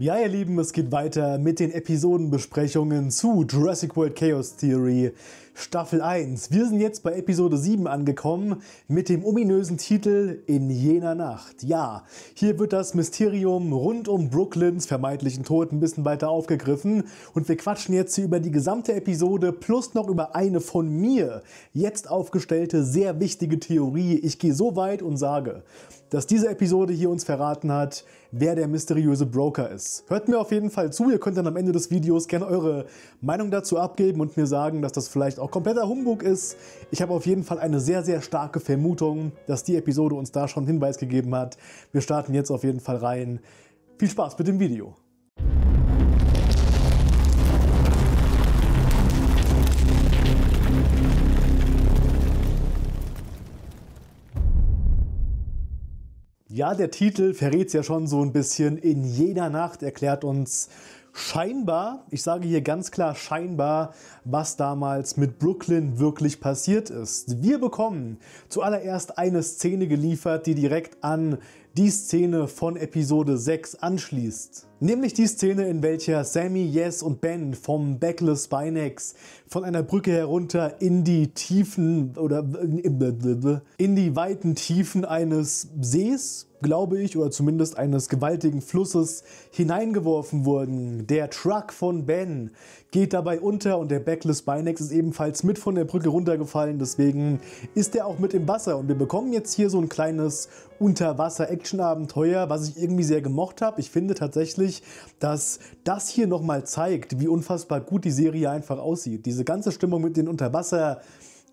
Ja, ihr Lieben, es geht weiter mit den Episodenbesprechungen zu Jurassic World Chaos Theory. Staffel 1. Wir sind jetzt bei Episode 7 angekommen mit dem ominösen Titel In jener Nacht. Ja, hier wird das Mysterium rund um Brooklyns vermeintlichen Tod ein bisschen weiter aufgegriffen und wir quatschen jetzt hier über die gesamte Episode plus noch über eine von mir jetzt aufgestellte sehr wichtige Theorie. Ich gehe so weit und sage, dass diese Episode hier uns verraten hat, wer der mysteriöse Broker ist. Hört mir auf jeden Fall zu, ihr könnt dann am Ende des Videos gerne eure Meinung dazu abgeben und mir sagen, dass das vielleicht auch kompletter Humbug ist. Ich habe auf jeden Fall eine sehr, sehr starke Vermutung, dass die Episode uns da schon einen Hinweis gegeben hat. Wir starten jetzt auf jeden Fall rein. Viel Spaß mit dem Video. Ja, der Titel verrät es ja schon so ein bisschen. In jeder Nacht erklärt uns scheinbar, ich sage hier ganz klar scheinbar, was damals mit Brooklyn wirklich passiert ist. Wir bekommen zuallererst eine Szene geliefert, die direkt an die Szene von Episode 6 anschließt. Nämlich die Szene, in welcher Sammy, Yes und Ben vom Backless Spinex von einer Brücke herunter in die Tiefen oder in die weiten Tiefen eines Sees, glaube ich, oder zumindest eines gewaltigen Flusses hineingeworfen wurden. Der Truck von Ben geht dabei unter und der Backless Binex ist ebenfalls mit von der Brücke runtergefallen, deswegen ist er auch mit im Wasser und wir bekommen jetzt hier so ein kleines Unterwasser-Action-Abenteuer, was ich irgendwie sehr gemocht habe. Ich finde tatsächlich, dass das hier nochmal zeigt, wie unfassbar gut die Serie einfach aussieht. Diese ganze Stimmung mit den Unterwasser-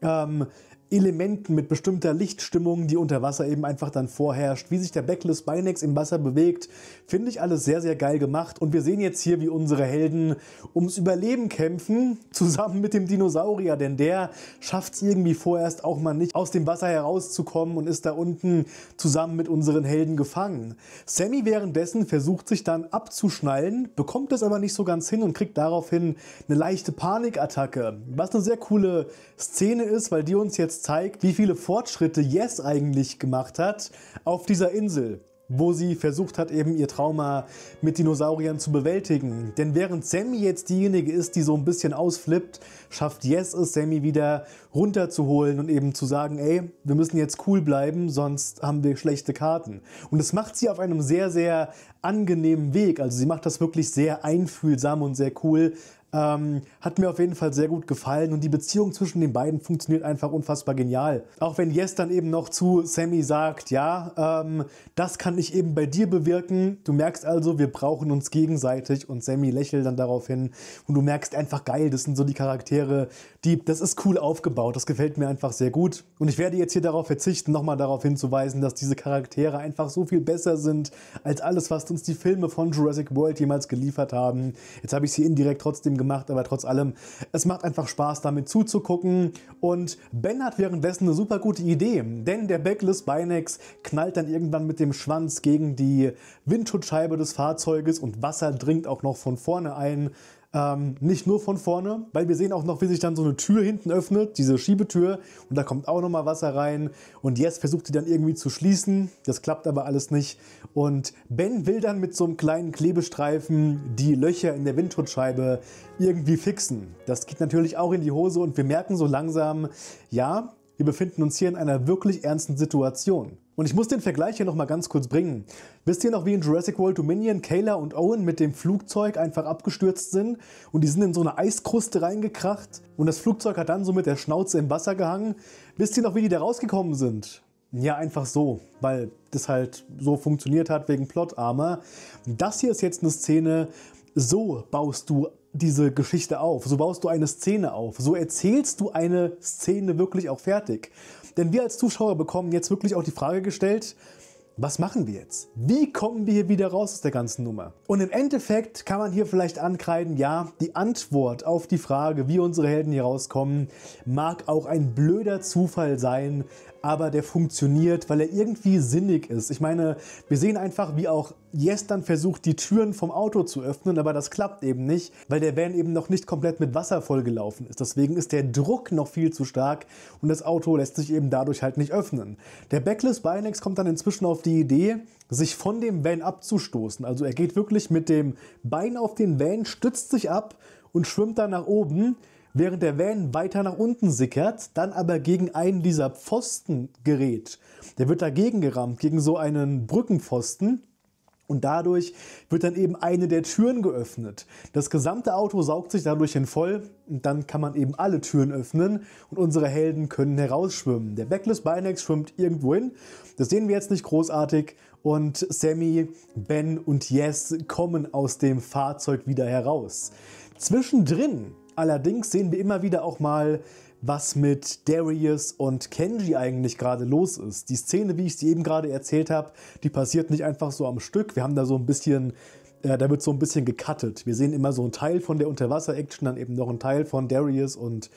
ähm, Elementen, mit bestimmter Lichtstimmung, die unter Wasser eben einfach dann vorherrscht, wie sich der Backless Binex im Wasser bewegt, finde ich alles sehr, sehr geil gemacht. Und wir sehen jetzt hier, wie unsere Helden ums Überleben kämpfen, zusammen mit dem Dinosaurier, denn der schafft es irgendwie vorerst auch mal nicht, aus dem Wasser herauszukommen und ist da unten zusammen mit unseren Helden gefangen. Sammy währenddessen versucht sich dann abzuschnallen, bekommt das aber nicht so ganz hin und kriegt daraufhin eine leichte Panikattacke, was eine sehr coole Szene ist, weil die uns jetzt es zeigt, wie viele Fortschritte Yes eigentlich gemacht hat auf dieser Insel wo sie versucht hat, eben ihr Trauma mit Dinosauriern zu bewältigen. Denn während Sammy jetzt diejenige ist, die so ein bisschen ausflippt, schafft Yes es, Sammy wieder runterzuholen und eben zu sagen, ey, wir müssen jetzt cool bleiben, sonst haben wir schlechte Karten. Und das macht sie auf einem sehr, sehr angenehmen Weg. Also sie macht das wirklich sehr einfühlsam und sehr cool, ähm, hat mir auf jeden Fall sehr gut gefallen und die Beziehung zwischen den beiden funktioniert einfach unfassbar genial. Auch wenn Yes dann eben noch zu Sammy sagt, ja, ähm, das kann ich eben bei dir bewirken. Du merkst also, wir brauchen uns gegenseitig und Sammy lächelt dann darauf hin und du merkst einfach geil, das sind so die Charaktere, die, das ist cool aufgebaut, das gefällt mir einfach sehr gut. Und ich werde jetzt hier darauf verzichten, nochmal darauf hinzuweisen, dass diese Charaktere einfach so viel besser sind als alles, was uns die Filme von Jurassic World jemals geliefert haben. Jetzt habe ich sie indirekt trotzdem gemacht gemacht, aber trotz allem, es macht einfach Spaß, damit zuzugucken. Und Ben hat währenddessen eine super gute Idee, denn der Backless Binex knallt dann irgendwann mit dem Schwanz gegen die Windschutzscheibe des Fahrzeuges und Wasser dringt auch noch von vorne ein. Ähm, nicht nur von vorne, weil wir sehen auch noch, wie sich dann so eine Tür hinten öffnet, diese Schiebetür. Und da kommt auch nochmal Wasser rein. Und Jess versucht sie dann irgendwie zu schließen. Das klappt aber alles nicht. Und Ben will dann mit so einem kleinen Klebestreifen die Löcher in der Windschutzscheibe irgendwie fixen. Das geht natürlich auch in die Hose und wir merken so langsam, ja, wir befinden uns hier in einer wirklich ernsten Situation. Und ich muss den Vergleich hier nochmal ganz kurz bringen. Wisst ihr noch, wie in Jurassic World Dominion Kayla und Owen mit dem Flugzeug einfach abgestürzt sind und die sind in so eine Eiskruste reingekracht und das Flugzeug hat dann so mit der Schnauze im Wasser gehangen? Wisst ihr noch, wie die da rausgekommen sind? Ja, einfach so, weil das halt so funktioniert hat wegen Plot Armor. Das hier ist jetzt eine Szene, so baust du diese Geschichte auf, so baust du eine Szene auf, so erzählst du eine Szene wirklich auch fertig. Denn wir als Zuschauer bekommen jetzt wirklich auch die Frage gestellt, was machen wir jetzt? Wie kommen wir hier wieder raus aus der ganzen Nummer? Und im Endeffekt kann man hier vielleicht ankreiden, ja, die Antwort auf die Frage, wie unsere Helden hier rauskommen, mag auch ein blöder Zufall sein, aber der funktioniert, weil er irgendwie sinnig ist. Ich meine, wir sehen einfach, wie auch gestern versucht, die Türen vom Auto zu öffnen, aber das klappt eben nicht, weil der Van eben noch nicht komplett mit Wasser vollgelaufen ist. Deswegen ist der Druck noch viel zu stark und das Auto lässt sich eben dadurch halt nicht öffnen. Der Backless Binex kommt dann inzwischen auf die Idee, sich von dem Van abzustoßen. Also er geht wirklich mit dem Bein auf den Van, stützt sich ab und schwimmt dann nach oben, während der Van weiter nach unten sickert, dann aber gegen einen dieser Pfosten gerät. Der wird dagegen gerammt, gegen so einen Brückenpfosten. Und dadurch wird dann eben eine der Türen geöffnet. Das gesamte Auto saugt sich dadurch hin voll und dann kann man eben alle Türen öffnen und unsere Helden können herausschwimmen. Der Backless Binex schwimmt irgendwo hin. Das sehen wir jetzt nicht großartig. Und Sammy, Ben und Yes kommen aus dem Fahrzeug wieder heraus. Zwischendrin allerdings sehen wir immer wieder auch mal was mit Darius und Kenji eigentlich gerade los ist. Die Szene, wie ich sie eben gerade erzählt habe, die passiert nicht einfach so am Stück. Wir haben da so ein bisschen äh, da wird so ein bisschen gecuttet. Wir sehen immer so einen Teil von der Unterwasser-Action, dann eben noch einen Teil von Darius und,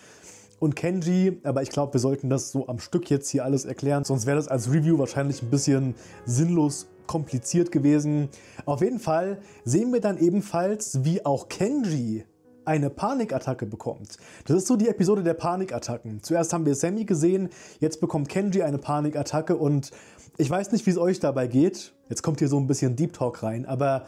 und Kenji. Aber ich glaube, wir sollten das so am Stück jetzt hier alles erklären, sonst wäre das als Review wahrscheinlich ein bisschen sinnlos kompliziert gewesen. Auf jeden Fall sehen wir dann ebenfalls, wie auch Kenji eine Panikattacke bekommt. Das ist so die Episode der Panikattacken. Zuerst haben wir Sammy gesehen, jetzt bekommt Kenji eine Panikattacke und ich weiß nicht, wie es euch dabei geht. Jetzt kommt hier so ein bisschen Deep Talk rein, aber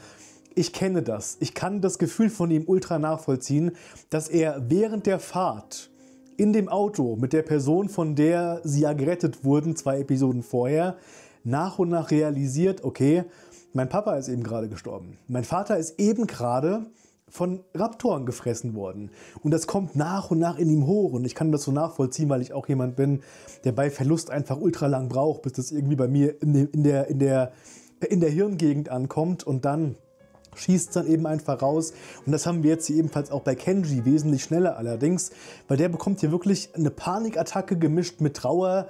ich kenne das. Ich kann das Gefühl von ihm ultra nachvollziehen, dass er während der Fahrt in dem Auto mit der Person, von der sie ja gerettet wurden, zwei Episoden vorher, nach und nach realisiert, okay, mein Papa ist eben gerade gestorben. Mein Vater ist eben gerade von Raptoren gefressen worden. Und das kommt nach und nach in ihm hoch. Und ich kann das so nachvollziehen, weil ich auch jemand bin, der bei Verlust einfach ultra lang braucht, bis das irgendwie bei mir in, in, der, in, der, in der Hirngegend ankommt. Und dann schießt es dann eben einfach raus. Und das haben wir jetzt hier ebenfalls auch bei Kenji, wesentlich schneller allerdings, weil der bekommt hier wirklich eine Panikattacke gemischt mit Trauer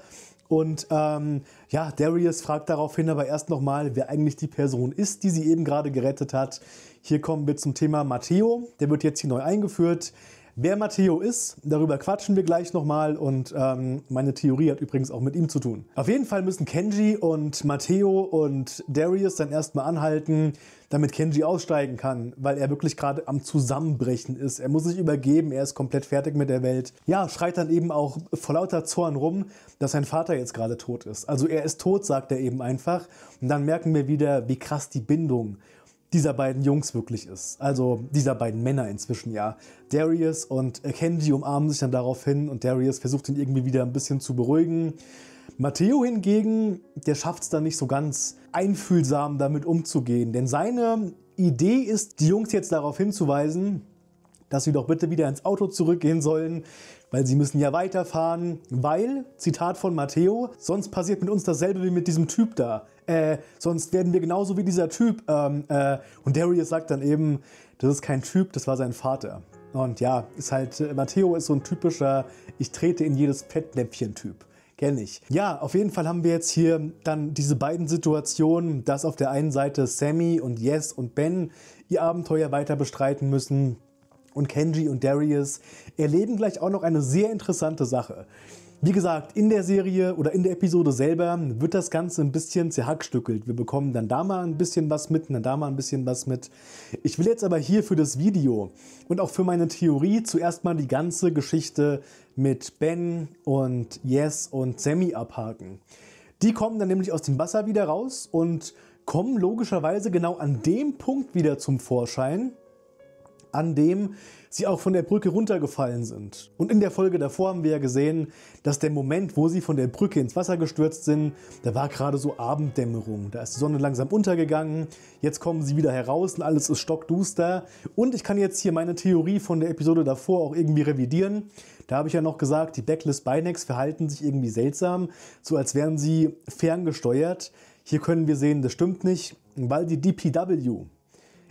und ähm, ja, Darius fragt daraufhin aber erst nochmal, wer eigentlich die Person ist, die sie eben gerade gerettet hat. Hier kommen wir zum Thema Matteo. Der wird jetzt hier neu eingeführt. Wer Matteo ist, darüber quatschen wir gleich nochmal und ähm, meine Theorie hat übrigens auch mit ihm zu tun. Auf jeden Fall müssen Kenji und Matteo und Darius dann erstmal anhalten, damit Kenji aussteigen kann, weil er wirklich gerade am Zusammenbrechen ist. Er muss sich übergeben, er ist komplett fertig mit der Welt. Ja, schreit dann eben auch vor lauter Zorn rum, dass sein Vater jetzt gerade tot ist. Also er ist tot, sagt er eben einfach. Und dann merken wir wieder, wie krass die Bindung dieser beiden Jungs wirklich ist. Also dieser beiden Männer inzwischen ja. Darius und Kenji umarmen sich dann daraufhin und Darius versucht ihn irgendwie wieder ein bisschen zu beruhigen. Matteo hingegen, der schafft es dann nicht so ganz einfühlsam damit umzugehen, denn seine Idee ist, die Jungs jetzt darauf hinzuweisen, dass sie doch bitte wieder ins Auto zurückgehen sollen, weil sie müssen ja weiterfahren, weil, Zitat von Matteo, sonst passiert mit uns dasselbe wie mit diesem Typ da. Äh, sonst werden wir genauso wie dieser Typ. Ähm, äh. Und Darius sagt dann eben, das ist kein Typ, das war sein Vater. Und ja, ist halt, äh, Matteo ist so ein typischer, ich trete in jedes Fettnäpfchen-Typ. Kenne ich. Ja, auf jeden Fall haben wir jetzt hier dann diese beiden Situationen, dass auf der einen Seite Sammy und Yes und Ben ihr Abenteuer weiter bestreiten müssen, und Kenji und Darius erleben gleich auch noch eine sehr interessante Sache. Wie gesagt, in der Serie oder in der Episode selber wird das Ganze ein bisschen zerhackstückelt. Wir bekommen dann da mal ein bisschen was mit, dann da mal ein bisschen was mit. Ich will jetzt aber hier für das Video und auch für meine Theorie zuerst mal die ganze Geschichte mit Ben und Yes und Sammy abhaken. Die kommen dann nämlich aus dem Wasser wieder raus und kommen logischerweise genau an dem Punkt wieder zum Vorschein, an dem sie auch von der Brücke runtergefallen sind. Und in der Folge davor haben wir ja gesehen, dass der Moment, wo sie von der Brücke ins Wasser gestürzt sind, da war gerade so Abenddämmerung. Da ist die Sonne langsam untergegangen, jetzt kommen sie wieder heraus und alles ist stockduster. Und ich kann jetzt hier meine Theorie von der Episode davor auch irgendwie revidieren. Da habe ich ja noch gesagt, die Backless Binex verhalten sich irgendwie seltsam, so als wären sie ferngesteuert. Hier können wir sehen, das stimmt nicht, weil die DPW,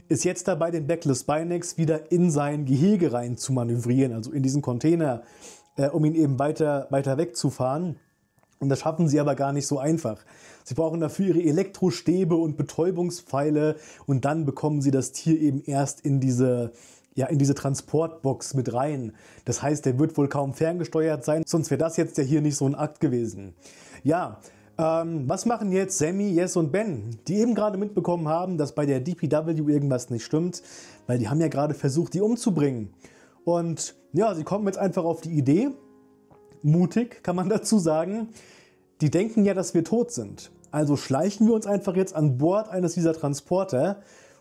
ist jetzt dabei, den Backless Binex wieder in sein Gehege rein zu manövrieren, also in diesen Container, äh, um ihn eben weiter, weiter wegzufahren. Und das schaffen sie aber gar nicht so einfach. Sie brauchen dafür ihre Elektrostäbe und Betäubungspfeile und dann bekommen sie das Tier eben erst in diese, ja, in diese Transportbox mit rein. Das heißt, der wird wohl kaum ferngesteuert sein, sonst wäre das jetzt ja hier nicht so ein Akt gewesen. Ja, ähm, was machen jetzt Sammy, Jess und Ben, die eben gerade mitbekommen haben, dass bei der DPW irgendwas nicht stimmt, weil die haben ja gerade versucht, die umzubringen. Und ja, sie kommen jetzt einfach auf die Idee, mutig kann man dazu sagen, die denken ja, dass wir tot sind. Also schleichen wir uns einfach jetzt an Bord eines dieser Transporter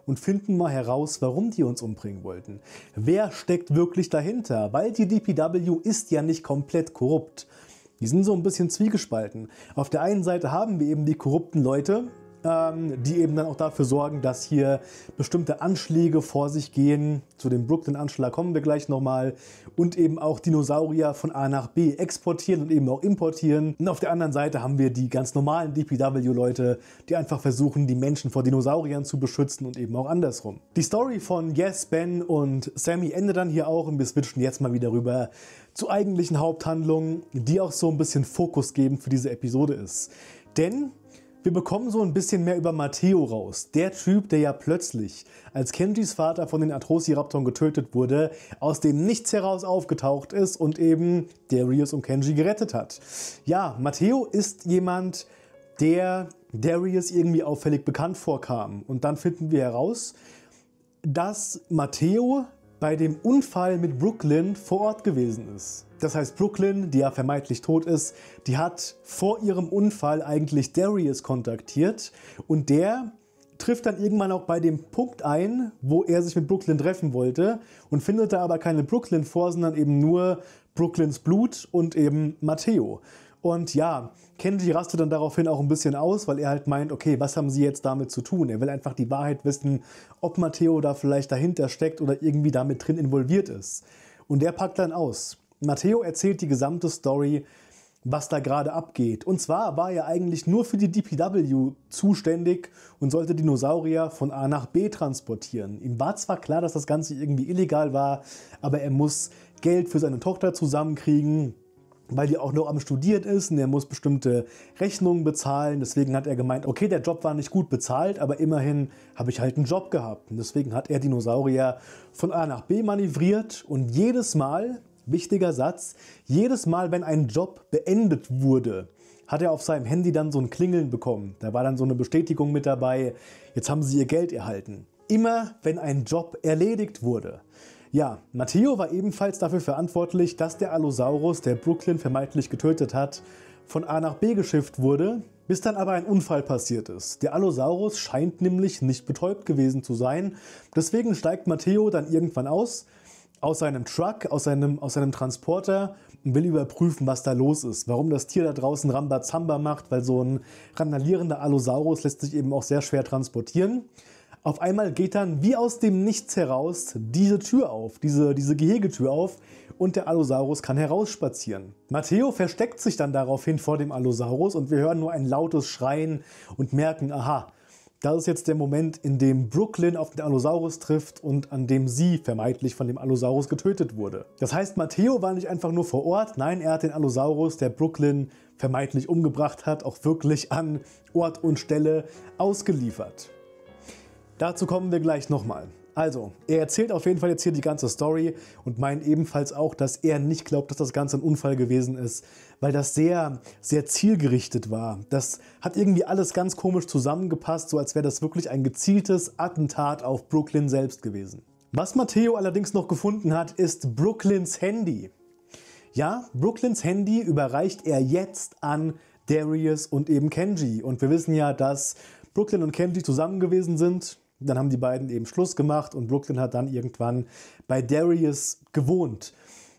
und finden mal heraus, warum die uns umbringen wollten. Wer steckt wirklich dahinter? Weil die DPW ist ja nicht komplett korrupt die sind so ein bisschen zwiegespalten. Auf der einen Seite haben wir eben die korrupten Leute, ähm, die eben dann auch dafür sorgen, dass hier bestimmte Anschläge vor sich gehen. Zu dem Brooklyn-Anschlag kommen wir gleich nochmal. Und eben auch Dinosaurier von A nach B exportieren und eben auch importieren. Und auf der anderen Seite haben wir die ganz normalen DPW-Leute, die einfach versuchen, die Menschen vor Dinosauriern zu beschützen und eben auch andersrum. Die Story von Yes, Ben und Sammy endet dann hier auch und wir switchen jetzt mal wieder rüber zur eigentlichen Haupthandlung, die auch so ein bisschen Fokus geben für diese Episode ist. Denn wir bekommen so ein bisschen mehr über Matteo raus. Der Typ, der ja plötzlich, als Kenjis Vater von den Atrociraptoren getötet wurde, aus dem Nichts heraus aufgetaucht ist und eben Darius und Kenji gerettet hat. Ja, Matteo ist jemand, der Darius irgendwie auffällig bekannt vorkam. Und dann finden wir heraus, dass Matteo bei dem Unfall mit Brooklyn vor Ort gewesen ist. Das heißt, Brooklyn, die ja vermeintlich tot ist, die hat vor ihrem Unfall eigentlich Darius kontaktiert und der trifft dann irgendwann auch bei dem Punkt ein, wo er sich mit Brooklyn treffen wollte und findet da aber keine Brooklyn vor, sondern eben nur Brooklyns Blut und eben Matteo. Und ja, Kennedy rastet dann daraufhin auch ein bisschen aus, weil er halt meint, okay, was haben sie jetzt damit zu tun? Er will einfach die Wahrheit wissen, ob Matteo da vielleicht dahinter steckt oder irgendwie damit drin involviert ist. Und der packt dann aus. Matteo erzählt die gesamte Story, was da gerade abgeht. Und zwar war er eigentlich nur für die DPW zuständig und sollte Dinosaurier von A nach B transportieren. Ihm war zwar klar, dass das Ganze irgendwie illegal war, aber er muss Geld für seine Tochter zusammenkriegen weil die auch noch am Studieren ist und er muss bestimmte Rechnungen bezahlen. Deswegen hat er gemeint, okay, der Job war nicht gut bezahlt, aber immerhin habe ich halt einen Job gehabt. Und deswegen hat er Dinosaurier von A nach B manövriert und jedes Mal, wichtiger Satz, jedes Mal, wenn ein Job beendet wurde, hat er auf seinem Handy dann so ein Klingeln bekommen. Da war dann so eine Bestätigung mit dabei, jetzt haben sie ihr Geld erhalten. Immer, wenn ein Job erledigt wurde. Ja, Matteo war ebenfalls dafür verantwortlich, dass der Allosaurus, der Brooklyn vermeintlich getötet hat, von A nach B geschifft wurde, bis dann aber ein Unfall passiert ist. Der Allosaurus scheint nämlich nicht betäubt gewesen zu sein, deswegen steigt Matteo dann irgendwann aus, aus seinem Truck, aus seinem, aus seinem Transporter und will überprüfen, was da los ist. Warum das Tier da draußen Rambazamba macht, weil so ein randalierender Allosaurus lässt sich eben auch sehr schwer transportieren. Auf einmal geht dann wie aus dem Nichts heraus diese Tür auf, diese, diese Gehegetür auf und der Allosaurus kann herausspazieren. Matteo versteckt sich dann daraufhin vor dem Allosaurus und wir hören nur ein lautes Schreien und merken, aha, das ist jetzt der Moment, in dem Brooklyn auf den Allosaurus trifft und an dem sie vermeintlich von dem Allosaurus getötet wurde. Das heißt, Matteo war nicht einfach nur vor Ort, nein, er hat den Allosaurus, der Brooklyn vermeintlich umgebracht hat, auch wirklich an Ort und Stelle ausgeliefert. Dazu kommen wir gleich nochmal. Also, er erzählt auf jeden Fall jetzt hier die ganze Story und meint ebenfalls auch, dass er nicht glaubt, dass das Ganze ein Unfall gewesen ist, weil das sehr, sehr zielgerichtet war. Das hat irgendwie alles ganz komisch zusammengepasst, so als wäre das wirklich ein gezieltes Attentat auf Brooklyn selbst gewesen. Was Matteo allerdings noch gefunden hat, ist Brooklyns Handy. Ja, Brooklyns Handy überreicht er jetzt an Darius und eben Kenji. Und wir wissen ja, dass Brooklyn und Kenji zusammen gewesen sind. Dann haben die beiden eben Schluss gemacht und Brooklyn hat dann irgendwann bei Darius gewohnt.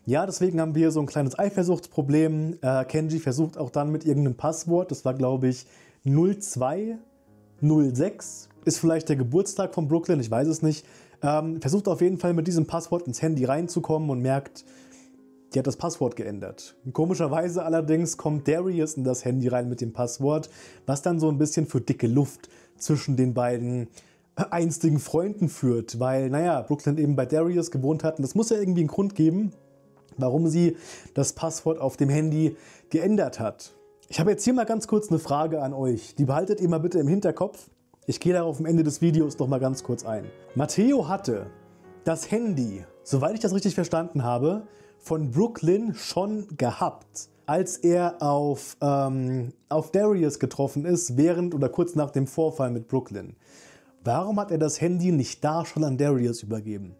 Ja, deswegen haben wir so ein kleines Eifersuchtsproblem. Äh, Kenji versucht auch dann mit irgendeinem Passwort, das war glaube ich 0206, ist vielleicht der Geburtstag von Brooklyn, ich weiß es nicht, ähm, versucht auf jeden Fall mit diesem Passwort ins Handy reinzukommen und merkt, die hat das Passwort geändert. Komischerweise allerdings kommt Darius in das Handy rein mit dem Passwort, was dann so ein bisschen für dicke Luft zwischen den beiden einstigen Freunden führt, weil, naja, Brooklyn eben bei Darius gewohnt hat und das muss ja irgendwie einen Grund geben, warum sie das Passwort auf dem Handy geändert hat. Ich habe jetzt hier mal ganz kurz eine Frage an euch. Die behaltet ihr mal bitte im Hinterkopf. Ich gehe darauf am Ende des Videos noch mal ganz kurz ein. Matteo hatte das Handy, soweit ich das richtig verstanden habe, von Brooklyn schon gehabt, als er auf, ähm, auf Darius getroffen ist, während oder kurz nach dem Vorfall mit Brooklyn. Warum hat er das Handy nicht da schon an Darius übergeben?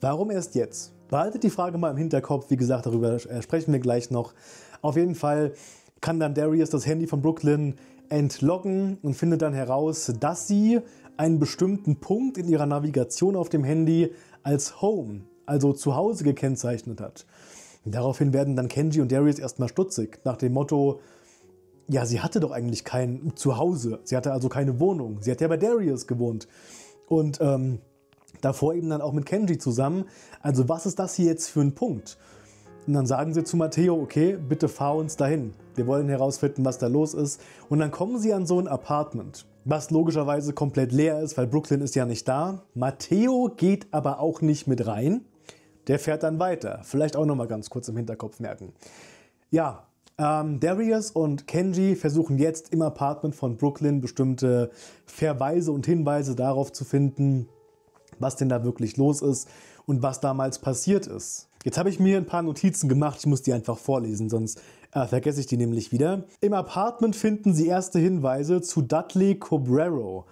Warum erst jetzt? Behaltet die Frage mal im Hinterkopf, wie gesagt, darüber äh, sprechen wir gleich noch. Auf jeden Fall kann dann Darius das Handy von Brooklyn entlocken und findet dann heraus, dass sie einen bestimmten Punkt in ihrer Navigation auf dem Handy als Home, also zu Hause gekennzeichnet hat. Daraufhin werden dann Kenji und Darius erstmal stutzig, nach dem Motto, ja, sie hatte doch eigentlich kein Zuhause. Sie hatte also keine Wohnung. Sie hat ja bei Darius gewohnt. Und ähm, davor eben dann auch mit Kenji zusammen. Also was ist das hier jetzt für ein Punkt? Und dann sagen sie zu Matteo, okay, bitte fahr uns dahin. Wir wollen herausfinden, was da los ist. Und dann kommen sie an so ein Apartment, was logischerweise komplett leer ist, weil Brooklyn ist ja nicht da. Matteo geht aber auch nicht mit rein. Der fährt dann weiter. Vielleicht auch nochmal ganz kurz im Hinterkopf merken. Ja, ähm, Darius und Kenji versuchen jetzt im Apartment von Brooklyn bestimmte Verweise und Hinweise darauf zu finden, was denn da wirklich los ist und was damals passiert ist. Jetzt habe ich mir ein paar Notizen gemacht, ich muss die einfach vorlesen, sonst äh, vergesse ich die nämlich wieder. Im Apartment finden sie erste Hinweise zu Dudley Cobrero.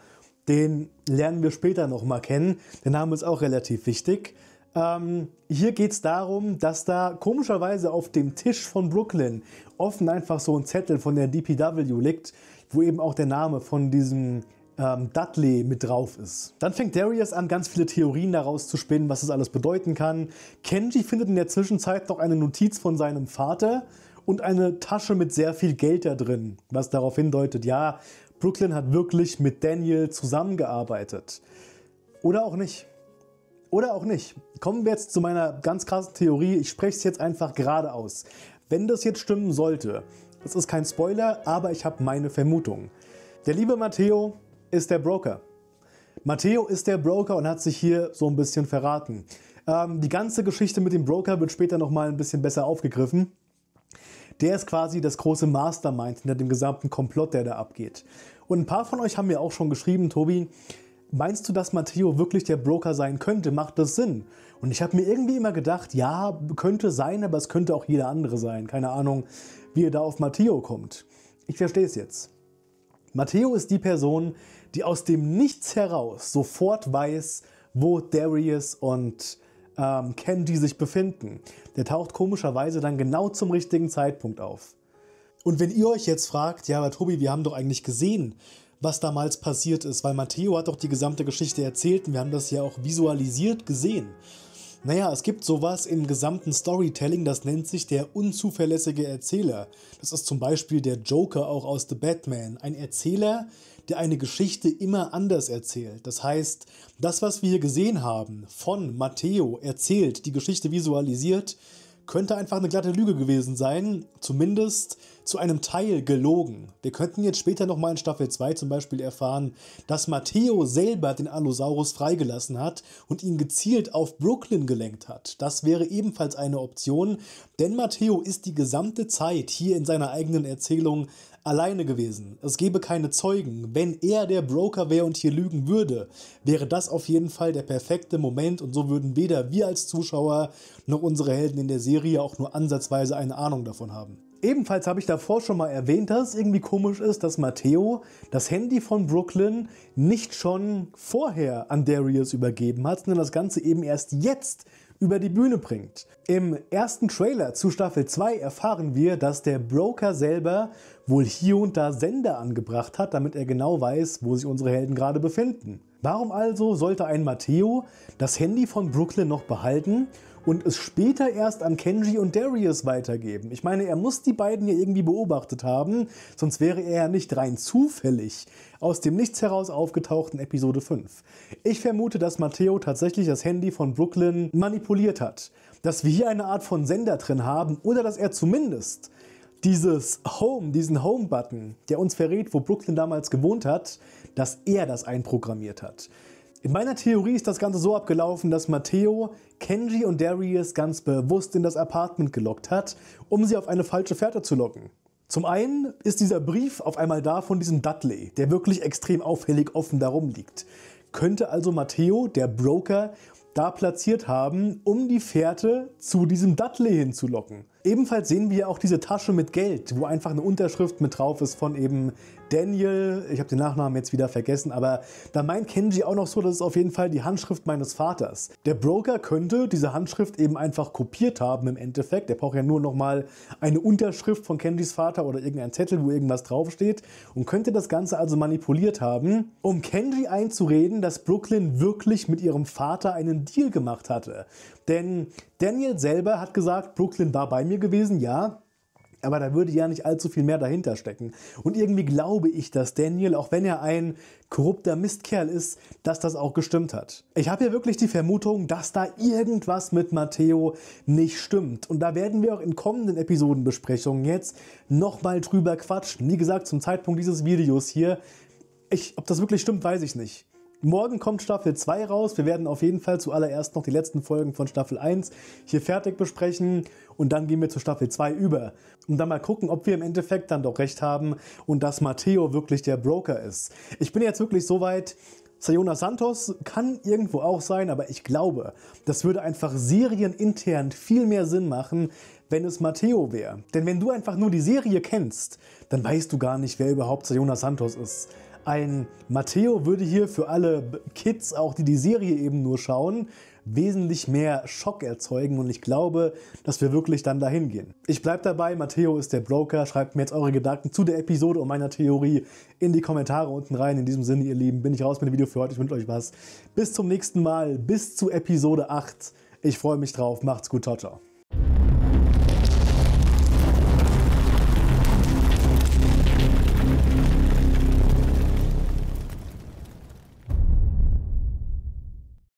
Den lernen wir später nochmal kennen, der Name ist auch relativ wichtig. Ähm, hier geht es darum, dass da komischerweise auf dem Tisch von Brooklyn offen einfach so ein Zettel von der DPW liegt, wo eben auch der Name von diesem ähm, Dudley mit drauf ist. Dann fängt Darius an, ganz viele Theorien daraus zu spinnen, was das alles bedeuten kann. Kenji findet in der Zwischenzeit noch eine Notiz von seinem Vater und eine Tasche mit sehr viel Geld da drin, was darauf hindeutet, ja, Brooklyn hat wirklich mit Daniel zusammengearbeitet. Oder auch nicht. Oder auch nicht. Kommen wir jetzt zu meiner ganz krassen Theorie. Ich spreche es jetzt einfach gerade aus. Wenn das jetzt stimmen sollte, das ist kein Spoiler, aber ich habe meine Vermutung. Der liebe Matteo ist der Broker. Matteo ist der Broker und hat sich hier so ein bisschen verraten. Ähm, die ganze Geschichte mit dem Broker wird später nochmal ein bisschen besser aufgegriffen. Der ist quasi das große Mastermind hinter dem gesamten Komplott, der da abgeht. Und ein paar von euch haben mir auch schon geschrieben, Tobi, meinst du, dass Matteo wirklich der Broker sein könnte? Macht das Sinn? Und ich habe mir irgendwie immer gedacht, ja, könnte sein, aber es könnte auch jeder andere sein. Keine Ahnung, wie ihr da auf Matteo kommt. Ich verstehe es jetzt. Matteo ist die Person, die aus dem Nichts heraus sofort weiß, wo Darius und ähm, Candy sich befinden. Der taucht komischerweise dann genau zum richtigen Zeitpunkt auf. Und wenn ihr euch jetzt fragt, ja, aber Tobi, wir haben doch eigentlich gesehen, was damals passiert ist, weil Matteo hat doch die gesamte Geschichte erzählt und wir haben das ja auch visualisiert gesehen. Naja, es gibt sowas im gesamten Storytelling, das nennt sich der unzuverlässige Erzähler. Das ist zum Beispiel der Joker auch aus The Batman. Ein Erzähler, der eine Geschichte immer anders erzählt. Das heißt, das, was wir hier gesehen haben, von Matteo erzählt, die Geschichte visualisiert, könnte einfach eine glatte Lüge gewesen sein. Zumindest zu einem Teil gelogen. Wir könnten jetzt später nochmal in Staffel 2 zum Beispiel erfahren, dass Matteo selber den Allosaurus freigelassen hat und ihn gezielt auf Brooklyn gelenkt hat. Das wäre ebenfalls eine Option, denn Matteo ist die gesamte Zeit hier in seiner eigenen Erzählung alleine gewesen. Es gäbe keine Zeugen. Wenn er der Broker wäre und hier lügen würde, wäre das auf jeden Fall der perfekte Moment und so würden weder wir als Zuschauer noch unsere Helden in der Serie auch nur ansatzweise eine Ahnung davon haben ebenfalls habe ich davor schon mal erwähnt, dass es irgendwie komisch ist, dass Matteo das Handy von Brooklyn nicht schon vorher an Darius übergeben hat, sondern das Ganze eben erst jetzt über die Bühne bringt. Im ersten Trailer zu Staffel 2 erfahren wir, dass der Broker selber wohl hier und da Sender angebracht hat, damit er genau weiß, wo sich unsere Helden gerade befinden. Warum also sollte ein Matteo das Handy von Brooklyn noch behalten und es später erst an Kenji und Darius weitergeben. Ich meine, er muss die beiden ja irgendwie beobachtet haben, sonst wäre er ja nicht rein zufällig aus dem Nichts heraus aufgetaucht in Episode 5. Ich vermute, dass Matteo tatsächlich das Handy von Brooklyn manipuliert hat. Dass wir hier eine Art von Sender drin haben oder dass er zumindest dieses Home, diesen Home-Button, der uns verrät, wo Brooklyn damals gewohnt hat, dass er das einprogrammiert hat. In meiner Theorie ist das Ganze so abgelaufen, dass Matteo Kenji und Darius ganz bewusst in das Apartment gelockt hat, um sie auf eine falsche Fährte zu locken. Zum einen ist dieser Brief auf einmal da von diesem Dudley, der wirklich extrem auffällig offen darum liegt. Könnte also Matteo, der Broker, da platziert haben, um die Fährte zu diesem Dudley hinzulocken. Ebenfalls sehen wir auch diese Tasche mit Geld, wo einfach eine Unterschrift mit drauf ist von eben Daniel, ich habe den Nachnamen jetzt wieder vergessen, aber da meint Kenji auch noch so, das ist auf jeden Fall die Handschrift meines Vaters. Der Broker könnte diese Handschrift eben einfach kopiert haben im Endeffekt. Der braucht ja nur nochmal eine Unterschrift von Kenjis Vater oder irgendein Zettel, wo irgendwas draufsteht und könnte das Ganze also manipuliert haben, um Kenji einzureden, dass Brooklyn wirklich mit ihrem Vater einen Deal gemacht hatte. Denn Daniel selber hat gesagt, Brooklyn war bei mir gewesen, ja, aber da würde ja nicht allzu viel mehr dahinter stecken. Und irgendwie glaube ich, dass Daniel, auch wenn er ein korrupter Mistkerl ist, dass das auch gestimmt hat. Ich habe ja wirklich die Vermutung, dass da irgendwas mit Matteo nicht stimmt. Und da werden wir auch in kommenden Episodenbesprechungen jetzt nochmal drüber quatschen. Wie gesagt, zum Zeitpunkt dieses Videos hier, ich, ob das wirklich stimmt, weiß ich nicht. Morgen kommt Staffel 2 raus. Wir werden auf jeden Fall zuallererst noch die letzten Folgen von Staffel 1 hier fertig besprechen und dann gehen wir zu Staffel 2 über und dann mal gucken, ob wir im Endeffekt dann doch recht haben und dass Matteo wirklich der Broker ist. Ich bin jetzt wirklich so weit, Sayona Santos kann irgendwo auch sein, aber ich glaube, das würde einfach serienintern viel mehr Sinn machen, wenn es Matteo wäre. Denn wenn du einfach nur die Serie kennst, dann weißt du gar nicht, wer überhaupt Sayona Santos ist. Ein Matteo würde hier für alle Kids, auch die die Serie eben nur schauen, wesentlich mehr Schock erzeugen und ich glaube, dass wir wirklich dann dahin gehen. Ich bleibe dabei, Matteo ist der Broker, schreibt mir jetzt eure Gedanken zu der Episode und meiner Theorie in die Kommentare unten rein. In diesem Sinne, ihr Lieben, bin ich raus mit dem Video für heute. Ich wünsche euch was. Bis zum nächsten Mal, bis zu Episode 8. Ich freue mich drauf. Macht's gut, ciao, ciao.